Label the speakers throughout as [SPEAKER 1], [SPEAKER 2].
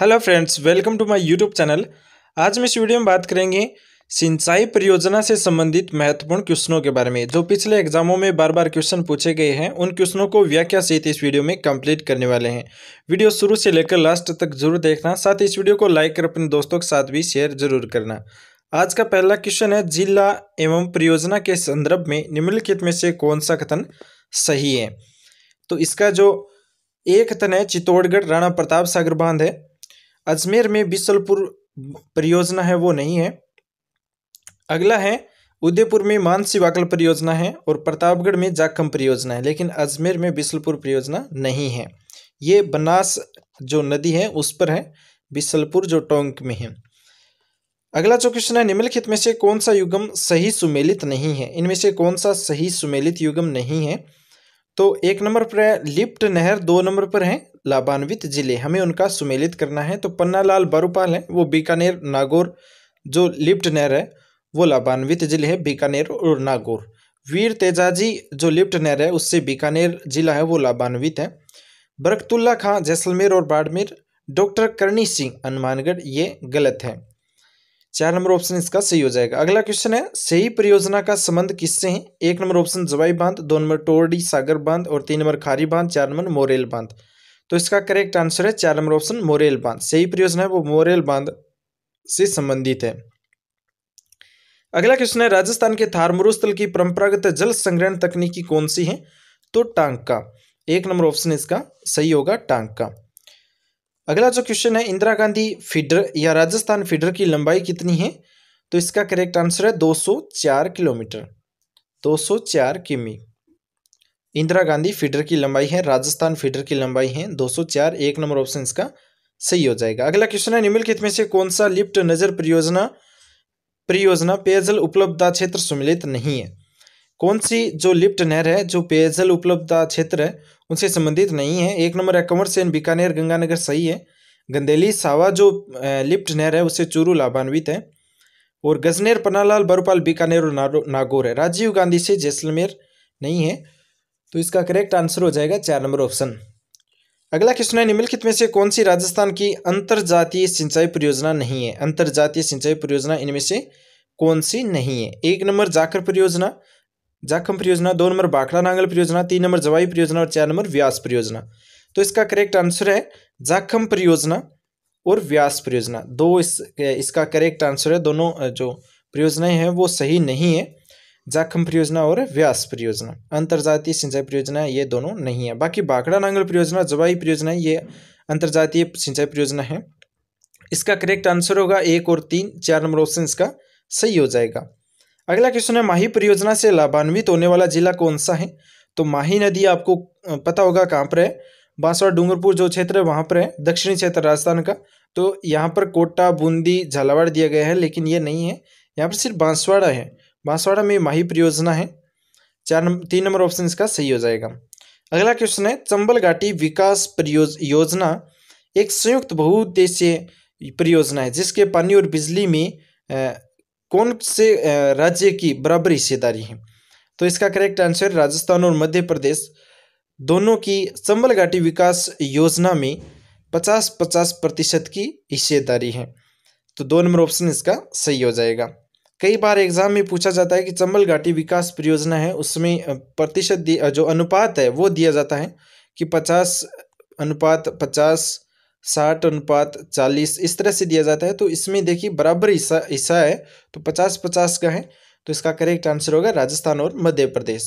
[SPEAKER 1] hello friends welcome to my YouTube channel आज हम इस वीडियो में बात करेंगे सिंचाई परियोजना से संबंधित महत्वपूर्ण क्वेश्चनों के बारे में जो पिछले एग्जामों में बार बार क्वेश्चन पूछे गए हैं उन क्वेश्चनों को व्याख्या सहित इस वीडियो में कंप्लीट करने वाले हैं वीडियो शुरू से लेकर लास्ट तक जरूर देखना साथ ही इस वीडियो को लाइक कर अपने दोस्तों के साथ भी शेयर जरूर करना आज का पहला क्वेश्चन है जिला एवं परियोजना के संदर्भ में निम्नलिखित में से कौन सा कथन सही है तो इसका जो एक कथन है चित्तौड़गढ़ राणा प्रताप सागर बांध है अजमेर में बिसलपुर परियोजना है वो नहीं है अगला है उदयपुर में मानसी वाकल परियोजना है और प्रतापगढ़ में जाखम परियोजना है लेकिन अजमेर में बिसलपुर परियोजना नहीं है ये बनास जो नदी है उस पर है बिसलपुर जो टोंक में है अगला जो क्वेश्चन है निम्नलिखित में से कौन सा युगम सही सुमेलित नहीं है इनमें से कौन सा सही सुमेलित युगम नहीं है तो एक नंबर पर है लिप्ट नहर दो नंबर पर हैं लाभान्वित जिले हमें उनका सुमेलित करना है तो पन्नालाल बारूपाल हैं वो बीकानेर नागौर जो लिप्ट नहर है वो लाभान्वित जिले है बीकानेर और नागौर वीर तेजाजी जो लिप्ट नहर है उससे बीकानेर जिला है वो लाभान्वित है बरकतुल्ला खां जैसलमेर और बाड़मेर डॉक्टर करणी सिंह हनुमानगढ़ ये गलत है चार नंबर ऑप्शन इसका सही हो जाएगा अगला क्वेश्चन है सही परियोजना का संबंध किससे है एक नंबर ऑप्शन जवाई बांध दो नंबर टोरडी सागर बांध और तीन नंबर खारी बांध चार नंबर मोरेल बांध तो इसका करेक्ट आंसर है चार नंबर ऑप्शन मोरेल बांध सही परियोजना है वो मोरेल बांध से संबंधित है अगला क्वेश्चन है राजस्थान के थार मरुस्थल की परंपरागत जल संग्रहण तकनीकी कौन सी है तो टांग का एक नंबर ऑप्शन इसका सही होगा टांग का अगला जो क्वेश्चन है इंदिरा गांधी फीडर या राजस्थान फीडर की लंबाई कितनी है तो इसका करेक्ट आंसर है 204 किलोमीटर 204 किमी इंदिरा गांधी फीडर की लंबाई है राजस्थान फीडर की लंबाई है 204 एक नंबर ऑप्शन इसका सही हो जाएगा अगला क्वेश्चन है निम्नलिखित में से कौन सा लिफ्ट नजर परियोजना परियोजना पेयजल उपलब्धता क्षेत्र सम्मिलित नहीं है कौन सी जो लिफ्ट नहर है जो पेयजल उपलब्धता क्षेत्र है उनसे संबंधित नहीं है एक नंबर है कंवर सेन बीकानेर गंगानगर सही है गंदेली सावा जो लिफ्ट नहर है उससे चूरू लाभान्वित है और गजनेर पनालाल बरूपाल बीकानेर और नागौर है राजीव गांधी से जैसलमेर नहीं है तो इसका करेक्ट आंसर हो जाएगा चार नंबर ऑप्शन अगला क्वेश्चन है निम्नलिखित में से कौन सी राजस्थान की अंतर्जातीय सिंचाई परियोजना नहीं है अंतर्जातीय सिंचाई परियोजना इनमें से कौन सी नहीं है एक नंबर जाकर परियोजना जाखम परियोजना दो नंबर बाखड़ा नांगल परियोजना तीन नंबर जवाई परियोजना और चार नंबर व्यास परियोजना तो इसका करेक्ट आंसर है जाखम परियोजना और व्यास परियोजना दो इस इसका करेक्ट आंसर है दोनों जो परियोजनाएं हैं वो सही नहीं है जाखम परियोजना और व्यास परियोजना अंतर्जातीय सिंचाई परियोजना ये दोनों नहीं है बाकी बाखड़ा नांगल परियोजना जवाई परियोजना ये अंतर्जातीय सिंचाई परियोजना है इसका करेक्ट आंसर होगा एक और तीन चार नंबर ऑप्शन इसका सही हो जाएगा अगला क्वेश्चन है माही परियोजना से लाभान्वित होने वाला जिला कौन सा है तो माही नदी आपको पता होगा कहाँ पर है बांसवाड़ा डूंगरपुर जो क्षेत्र है वहाँ पर है दक्षिणी क्षेत्र राजस्थान का तो यहाँ पर कोटा बूंदी झालावाड़ दिया गया है लेकिन ये नहीं है यहाँ पर सिर्फ बांसवाड़ा है बांसवाड़ा में माही परियोजना है चार नंबर तीन नंबर ऑप्शन इसका सही हो जाएगा अगला क्वेश्चन है चंबल घाटी विकास परियोज योजना एक संयुक्त बहुउद्देश्य परियोजना है जिसके पानी और बिजली में कौन से राज्य की बराबरी हिस्सेदारी है तो इसका करेक्ट आंसर राजस्थान और मध्य प्रदेश दोनों की संबल घाटी विकास योजना में पचास पचास प्रतिशत की हिस्सेदारी है तो दो नंबर ऑप्शन इसका सही हो जाएगा कई बार एग्जाम में पूछा जाता है कि चंबल घाटी विकास परियोजना है उसमें प्रतिशत जो अनुपात है वो दिया जाता है कि पचास अनुपात पचास साठ अनुपात चालीस इस तरह से दिया जाता है तो इसमें देखिए बराबर हिस्सा हिस्सा है तो पचास पचास का है तो इसका करेक्ट आंसर होगा राजस्थान और मध्य प्रदेश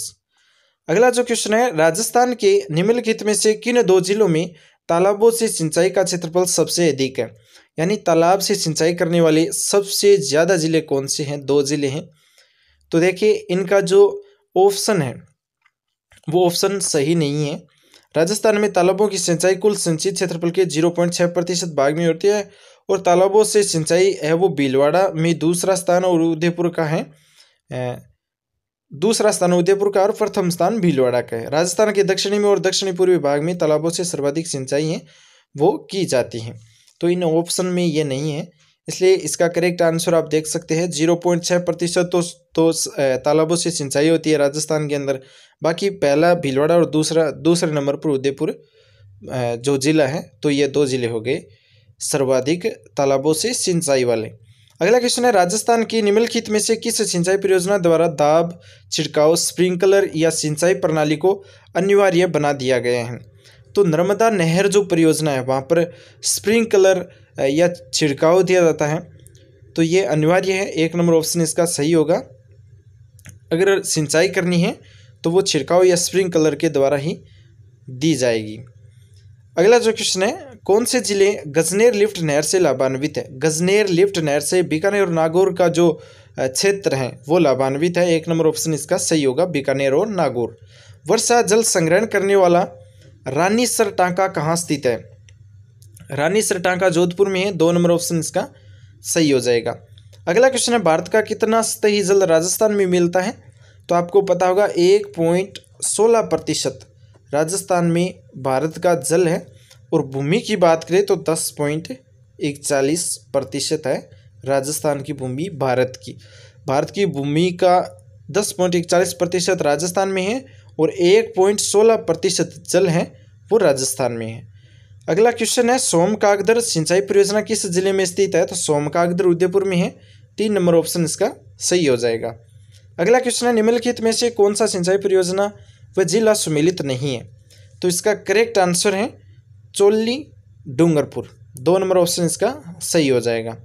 [SPEAKER 1] अगला जो क्वेश्चन है राजस्थान के निम्नलिखित में से किन दो जिलों में तालाबों से सिंचाई का क्षेत्रफल सबसे अधिक है यानी तालाब से सिंचाई करने वाले सबसे ज़्यादा ज़िले कौन से हैं दो ज़िले हैं तो देखिए इनका जो ऑप्शन है वो ऑप्शन सही नहीं है राजस्थान में तालाबों की सिंचाई कुल सिंचित क्षेत्रफल के जीरो पॉइंट छः प्रतिशत भाग में होती है और तालाबों से सिंचाई है वो भीलवाड़ा में दूसरा स्थान और उदयपुर का है दूसरा स्थान उदयपुर का और प्रथम स्थान भीलवाड़ा का है राजस्थान के दक्षिणी में और दक्षिणी पूर्वी भाग में तालाबों से सर्वाधिक सिंचाई है वो की जाती है तो इन ऑप्शन में ये नहीं है इसलिए इसका करेक्ट आंसर आप देख सकते हैं जीरो पॉइंट छः प्रतिशत तो तो तालाबों से सिंचाई होती है राजस्थान के अंदर बाकी पहला भीलवाड़ा और दूसरा दूसरे नंबर पर उदयपुर जो ज़िला है तो ये दो ज़िले हो गए सर्वाधिक तालाबों से सिंचाई वाले अगला क्वेश्चन है राजस्थान की निम्नलिखित में से किस सिंचाई परियोजना द्वारा दाब छिड़काव स्प्रिंकलर या सिंचाई प्रणाली को अनिवार्य बना दिया गया है तो नर्मदा नहर जो परियोजना है वहाँ पर स्प्रिंकलर या छिड़काव दिया जाता है तो ये अनिवार्य है एक नंबर ऑप्शन इसका सही होगा अगर सिंचाई करनी है तो वो छिड़काव या स्प्रिंग कलर के द्वारा ही दी जाएगी अगला जो क्वेश्चन है कौन से जिले गजनेर लिफ्ट नहर से लाभान्वित है गजनेर लिफ्ट नहर से बीकानेर और नागौर का जो क्षेत्र है वो लाभान्वित है एक नंबर ऑप्शन इसका सही होगा बीकानेर और नागौर वर्षा जल संग्रहण करने वाला रानीसर टांका कहाँ स्थित है रानी सरटांका जोधपुर में है दो नंबर ऑप्शन इसका सही हो जाएगा अगला क्वेश्चन है भारत का कितना सतही जल राजस्थान में मिलता है तो आपको पता होगा एक पॉइंट सोलह प्रतिशत राजस्थान में भारत का जल है और भूमि की बात करें तो दस पॉइंट इकचालीस प्रतिशत है राजस्थान की भूमि भारत की भारत की भूमि का दस पॉइंट इकचालीस प्रतिशत राजस्थान में है और एक पॉइंट सोलह प्रतिशत जल है वो राजस्थान में है अगला क्वेश्चन है सोम कागदर सिंचाई परियोजना किस जिले में स्थित है तो सोम कागदर उदयपुर में है तीन नंबर ऑप्शन इसका सही हो जाएगा अगला क्वेश्चन है निम्नलिखित में से कौन सा सिंचाई परियोजना व जिला सुमिलित नहीं है तो इसका करेक्ट आंसर है चोली डूंगरपुर दो नंबर ऑप्शन इसका सही हो जाएगा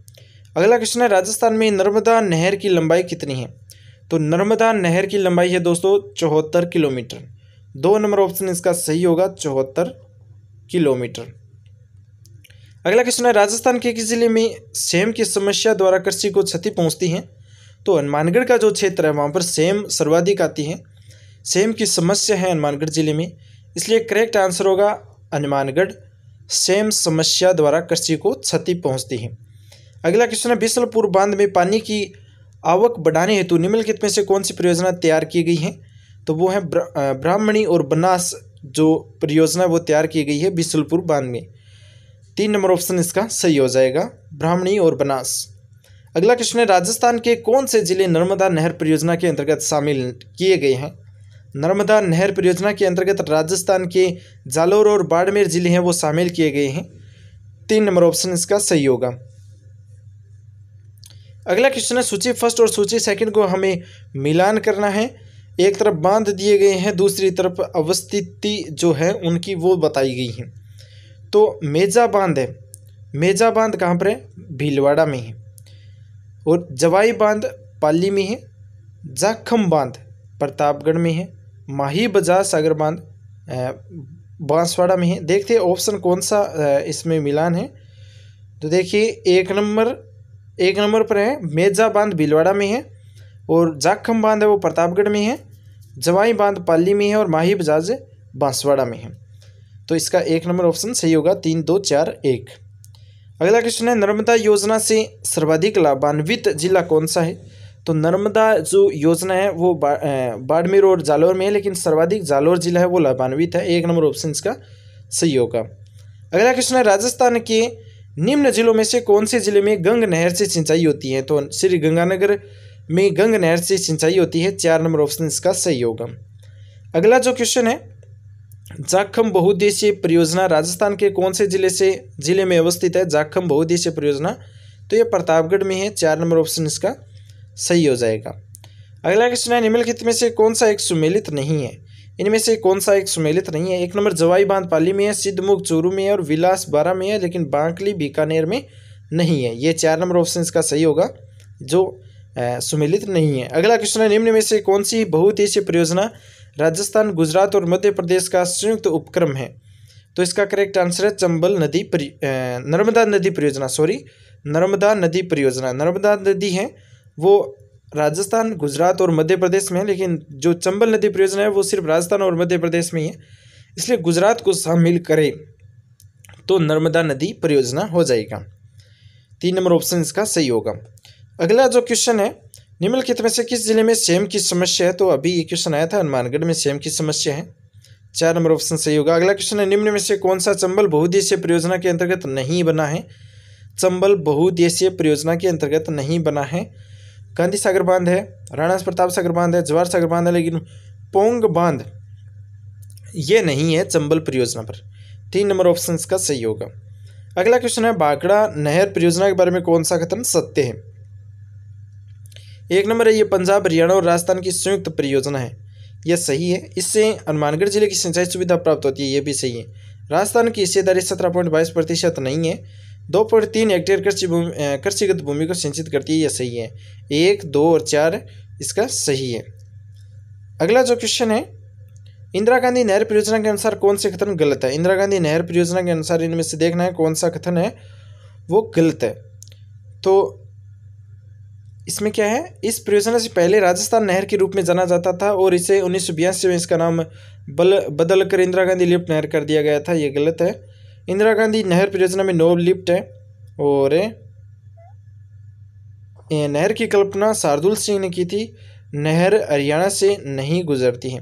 [SPEAKER 1] अगला क्वेश्चन है राजस्थान में नर्मदा नहर की लंबाई कितनी है तो नर्मदा नहर की लंबाई है दोस्तों चौहत्तर किलोमीटर दो नंबर ऑप्शन इसका सही होगा चौहत्तर किलोमीटर अगला क्वेश्चन है राजस्थान के किस जिले में सेम की समस्या द्वारा कृषि को क्षति पहुंचती है तो हनुमानगढ़ का जो क्षेत्र है वहाँ पर सेम सर्वाधिक आती है सेम की समस्या है हनुमानगढ़ जिले में इसलिए करेक्ट आंसर होगा हनुमानगढ़ सेम समस्या द्वारा कृषि को क्षति पहुँचती है अगला क्वेश्चन है बिसलपुर बांध में पानी की आवक बढ़ाने हेतु निम्नलिखित में से कौन सी परियोजना तैयार की गई है तो वो है ब्राह्मणी और बनास जो परियोजना वो तैयार की गई है बिसलपुर बांध में तीन नंबर ऑप्शन इसका सही हो जाएगा ब्राह्मणी और बनास अगला क्वेश्चन है राजस्थान के कौन से जिले नर्मदा नहर परियोजना के अंतर्गत शामिल किए गए हैं नर्मदा नहर परियोजना के अंतर्गत राजस्थान के जालोर और बाड़मेर जिले हैं वो शामिल किए गए हैं तीन नंबर ऑप्शन इसका सही होगा अगला क्वेश्चन है सूची फर्स्ट और सूची सेकंड को हमें मिलान करना है एक तरफ बांध दिए गए हैं दूसरी तरफ अवस्थिति जो है उनकी वो बताई गई है तो मेजा बांध है मेजा बांध कहाँ पर है भीलवाड़ा में है और जवाई बांध पाली में है जाखम बांध प्रतापगढ़ में है माही बाजार सागर बांध बांसवाड़ा में है देखते हैं ऑप्शन कौन सा इसमें मिलान है तो देखिए एक नंबर एक नंबर पर है मेजा बांध भीलवाड़ा में है और जाखम बांध है वो प्रतापगढ़ में है जवाई बांध पाली में है और माही बजाज बांसवाड़ा में है तो इसका एक नंबर ऑप्शन सही होगा तीन दो चार एक अगला क्वेश्चन है नर्मदा योजना से सर्वाधिक लाभान्वित जिला कौन सा है तो नर्मदा जो योजना है वो बाड़मेर और जालौर में है लेकिन सर्वाधिक जालौर जिला है वो लाभान्वित है एक नंबर ऑप्शन इसका सही होगा अगला क्वेश्चन है राजस्थान के निम्न जिलों में से कौन से जिले में गंग नहर से सिंचाई होती है तो श्री गंगानगर में गंग नहर से सिंचाई होती है चार नंबर ऑप्शन इसका सही होगा अगला जो क्वेश्चन है जाखम बहुद्देशीय परियोजना राजस्थान के कौन से जिले से जिले में अवस्थित है जाखम बहुद्देशीय परियोजना तो यह प्रतापगढ़ में है चार नंबर ऑप्शन इसका सही हो जाएगा अगला क्वेश्चन है निम्नलिखित में से कौन सा एक सुमेलित नहीं है इनमें से कौन सा एक सुमेलित नहीं है एक नंबर जवाई बांध पाली में है सिद्धमुख चूरू में है और विलास बारा में है लेकिन बांकली बीकानेर में नहीं है ये चार नंबर ऑप्शन इसका सही होगा जो सुमेलित नहीं है अगला क्वेश्चन है निम्न में से कौन सी बहुत ऐसी परियोजना राजस्थान गुजरात और मध्य प्रदेश का संयुक्त उपक्रम है तो इसका करेक्ट आंसर है चंबल नदी नर्मदा नदी परियोजना सॉरी नर्मदा नदी परियोजना नर्मदा नदी है वो राजस्थान गुजरात और मध्य प्रदेश में है लेकिन जो चंबल नदी परियोजना है वो सिर्फ राजस्थान और मध्य प्रदेश में ही है इसलिए गुजरात को शामिल करें तो नर्मदा नदी परियोजना हो जाएगा तीन नंबर ऑप्शन इसका सही होगा अगला जो क्वेश्चन है निम्नलिखित में से किस जिले में सेम की समस्या है तो अभी ये क्वेश्चन आया था हनुमानगढ़ में सेम की समस्या है चार नंबर ऑप्शन सही होगा अगला क्वेश्चन है निम्न में से कौन सा चंबल बहुदेशीय परियोजना के अंतर्गत नहीं बना है चंबल बहुदेशीय परियोजना के अंतर्गत नहीं बना है गांधी सागर बांध है राणा प्रताप सागर बांध है जवाहर सागर बांध है लेकिन पोंग बांध ये नहीं है चंबल परियोजना पर तीन नंबर ऑप्शन का सही होगा अगला क्वेश्चन है बागड़ा नहर परियोजना के बारे में कौन सा कथन सत्य है एक नंबर है ये पंजाब हरियाणा और राजस्थान की संयुक्त परियोजना है यह सही है इससे हनुमानगढ़ जिले की सिंचाई सुविधा प्राप्त होती है ये भी सही है राजस्थान की हिस्सेदारी सत्रह पॉइंट बाईस प्रतिशत नहीं है दो पॉइंट तीन हेक्टेयर कृषि कृषिगत भूमि को सिंचित करती है यह सही है एक दो और चार इसका सही है अगला जो क्वेश्चन है इंदिरा गांधी नहर परियोजना के अनुसार कौन से कथन गलत है इंदिरा गांधी नहर परियोजना के अनुसार इनमें से देखना है कौन सा कथन है वो गलत है तो इसमें क्या है इस परियोजना से पहले राजस्थान नहर के रूप में जाना जाता था और इसे उन्नीस में इसका नाम बल बदल कर इंदिरा गांधी लिफ्ट नहर कर दिया गया था ये गलत है इंदिरा गांधी नहर परियोजना में नोब लिफ्ट है और नहर की कल्पना शार्दुल सिंह ने की थी नहर हरियाणा से नहीं गुजरती है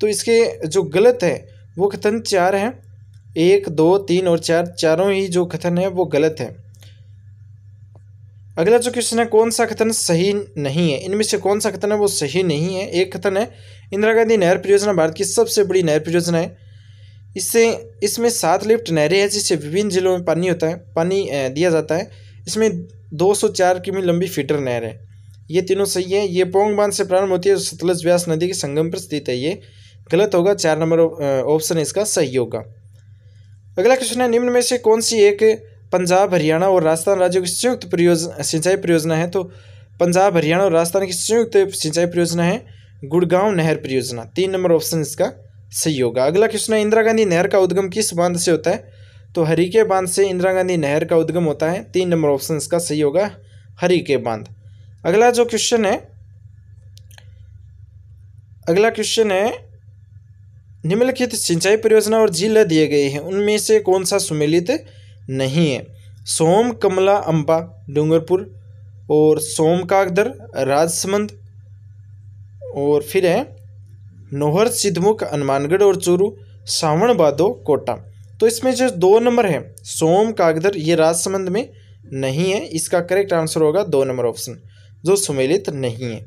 [SPEAKER 1] तो इसके जो गलत है वो कथन चार हैं एक दो तीन और चार चारों ही जो कथन है वो गलत है अगला जो क्वेश्चन है कौन सा कथन सही नहीं है इनमें से कौन सा कथन है वो सही नहीं है एक कथन है इंदिरा गांधी नहर परियोजना भारत की सबसे बड़ी नहर परियोजना है इससे इसमें सात लिफ्ट नहरें हैं जिससे विभिन्न जिलों में पानी होता है पानी दिया जाता है इसमें 204 किमी लंबी फीटर नहर है ये तीनों सही है ये पोंग बांध से प्रारंभ होती है सतलज व्यास नदी के संगम पर स्थित है ये गलत होगा चार नंबर ऑप्शन इसका सही होगा अगला क्वेश्चन है निम्न में से कौन सी एक पंजाब हरियाणा और राजस्थान राज्यों की संयुक्त परियोजना सिंचाई परियोजना है तो पंजाब हरियाणा और राजस्थान की संयुक्त सिंचाई परियोजना है गुड़गांव नहर परियोजना तीन नंबर ऑप्शन इसका सही होगा अगला क्वेश्चन है इंदिरा गांधी नहर का उद्गम किस बांध से होता है तो के बांध से इंदिरा गांधी नहर का उद्गम होता है तीन नंबर ऑप्शन इसका सही होगा के बांध अगला जो क्वेश्चन है अगला क्वेश्चन है निम्नलिखित सिंचाई परियोजना और जिले दिए गए हैं उनमें से कौन सा सुमेलित नहीं है सोम कमला अम्बा डूंगरपुर और सोम कागदर राजसमंद और फिर है नोहर सिद्धमुख हनुमानगढ़ और चूरू सावण बादो कोटा तो इसमें जो दो नंबर है सोम कागदर ये राजसमंद में नहीं है इसका करेक्ट आंसर होगा दो नंबर ऑप्शन जो सुमेलित नहीं है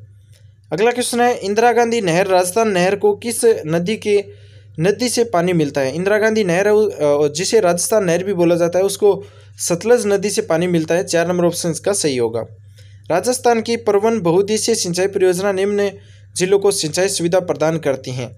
[SPEAKER 1] अगला क्वेश्चन है इंदिरा गांधी नहर राजस्थान नहर को किस नदी के नदी से पानी मिलता है इंदिरा गांधी नहर जिसे राजस्थान नहर भी बोला जाता है उसको सतलज नदी से पानी मिलता है चार नंबर ऑप्शन का सही होगा राजस्थान की परवन बहुद्देशीय सिंचाई परियोजना निम्न जिलों को सिंचाई सुविधा प्रदान करती हैं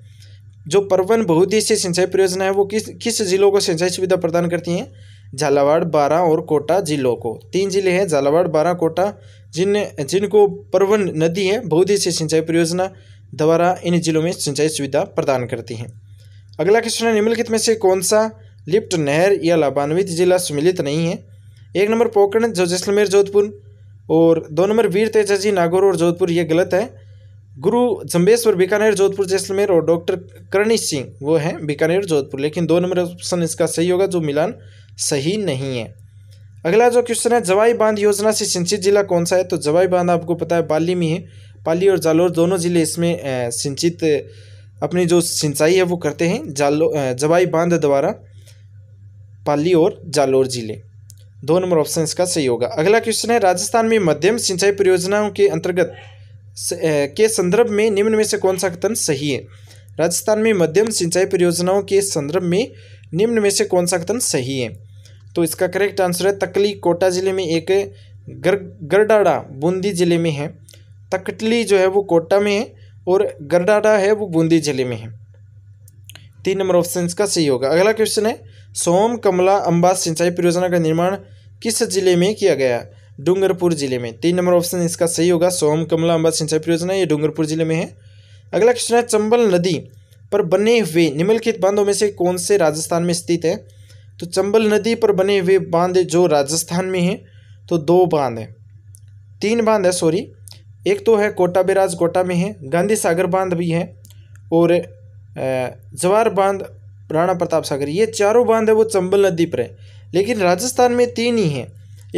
[SPEAKER 1] जो परवन बहुद्देशीय सिंचाई परियोजना है वो किस किस जिलों को सिंचाई सुविधा प्रदान करती हैं झालावाड़ बारा और कोटा जिलों को तीन जिले हैं झालावाड़ बारह कोटा जिन जिनको परवन नदी है बहुउद्देशीय सिंचाई परियोजना द्वारा इन जिलों में सिंचाई सुविधा प्रदान करती हैं अगला क्वेश्चन है निम्नलिखित में से कौन सा लिप्ट नहर या लाभान्वित जिला सम्मिलित नहीं है एक नंबर पोकरण जो जैसलमेर जोधपुर और दो नंबर वीर तेजाजी नागौर और जोधपुर ये गलत है गुरु जम्बेश्वर बीकानेर जोधपुर जैसलमेर और डॉक्टर करणी सिंह वो हैं बीकानेर जोधपुर लेकिन दो नंबर ऑप्शन इसका सही होगा जो मिलान सही नहीं है अगला जो क्वेश्चन है जवाई बांध योजना से सिंचित जिला कौन सा है तो जवाई बांध आपको पता है पाली में है पाली और जालोर दोनों जिले इसमें सिंचित अपनी जो सिंचाई है वो करते हैं जालो जवाई बांध द्वारा पाली और जालोर जिले दो नंबर ऑप्शन इसका सही होगा अगला क्वेश्चन है राजस्थान में मध्यम सिंचाई परियोजनाओं के अंतर्गत के संदर्भ में निम्न में से कौन सा कथन सही है राजस्थान में मध्यम सिंचाई परियोजनाओं के संदर्भ में निम्न में से कौन सा कथन सही है तो इसका करेक्ट आंसर है तकली कोटा जिले में एक गर गरडाड़ा बूंदी जिले में है तकटली जो है वो कोटा में है और गरडाडा है वो बूंदी जिले में है तीन नंबर ऑप्शन इसका सही होगा अगला क्वेश्चन है सोम कमला अम्बा सिंचाई परियोजना का निर्माण किस जिले में किया गया डूंगरपुर जिले में तीन नंबर ऑप्शन इसका सही होगा सोम कमला अम्बा सिंचाई परियोजना ये डूंगरपुर जिले में है अगला क्वेश्चन है चंबल नदी पर बने हुए निम्नलिखित बांधों में से कौन से राजस्थान में स्थित है तो चंबल नदी पर बने हुए बांध जो राजस्थान में हैं तो दो बांध हैं तीन बांध है सॉरी एक तो है कोटा बिराज कोटा में है गांधी सागर बांध भी है और जवाहर बांध राणा प्रताप सागर ये चारों बांध है वो चंबल नदी पर है लेकिन राजस्थान में तीन ही हैं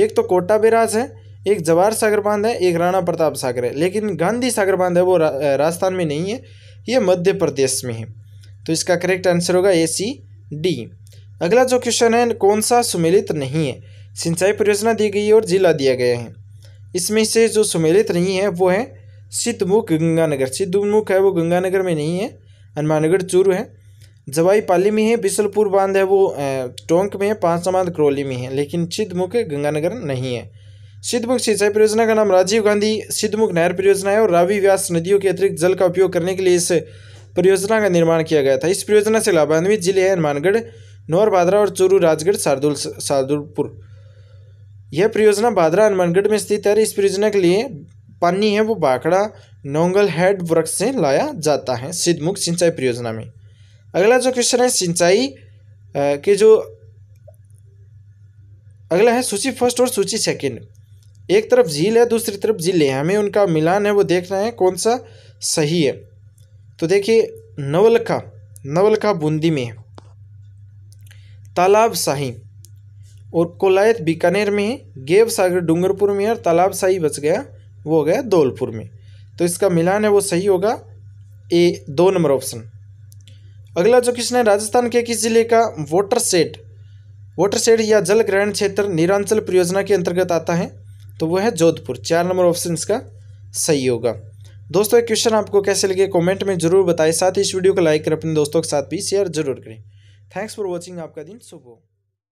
[SPEAKER 1] एक तो कोटा बिराज है एक जवाहर सागर बांध है एक राणा प्रताप सागर है लेकिन गांधी सागर बांध है वो राजस्थान में नहीं है ये मध्य प्रदेश में है तो इसका करेक्ट आंसर होगा ए सी डी अगला जो क्वेश्चन है कौन सा सुमेलित नहीं है सिंचाई परियोजना दी गई है और जिला दिया गया है इसमें से जो सम्मिलित नहीं है वो है सिद्धमुख गंगानगर सिद्धमुख है वो गंगानगर में नहीं है हनुमानगढ़ चूरू है जवाई पाली में है बिसलपुर बांध है वो टोंक में है पांच बांध करौली में है लेकिन सिद्धमुख गंगानगर नहीं है सिद्धमुख सिंचाई परियोजना का नाम राजीव गांधी सिद्धमुख नहर परियोजना है और रावी व्यास नदियों के अतिरिक्त जल का उपयोग करने के लिए इस परियोजना का निर्माण किया गया था इस परियोजना से लाभान्वित जिले हैं हनुमानगढ़ नौर और चूरू राजगढ़ शार्दुल शार्दुलपुर यह परियोजना बादरा हनुमानगढ़ में स्थित है इस परियोजना के लिए पानी है वो बाखड़ा नोंगल हेड वृक्ष से लाया जाता है सिद्धमुख सिंचाई परियोजना में अगला जो क्वेश्चन है सिंचाई के जो अगला है सूची फर्स्ट और सूची सेकंड एक तरफ झील है दूसरी तरफ जिले है हमें उनका मिलान है वो देखना है कौन सा सही है तो देखिए नवलखा नवलखा बूंदी में तालाब शाही और कोलायत बीकानेर में है गेव सागर डूंगरपुर में है और तालाब शाही बच गया वो हो गया धौलपुर में तो इसका मिलान है वो सही होगा ए दो नंबर ऑप्शन अगला जो क्वेश्चन है राजस्थान के किस जिले का वोटर सेट वोटर सेट या जल ग्रहण क्षेत्र निरांचल परियोजना के अंतर्गत आता है तो वह है जोधपुर चार नंबर ऑप्शन इसका सही होगा दोस्तों एक क्वेश्चन आपको कैसे लगे कमेंट में जरूर बताएं साथ ही इस वीडियो को लाइक कर अपने दोस्तों के साथ भी शेयर जरूर करें थैंक्स फॉर वॉचिंग आपका दिन सुबह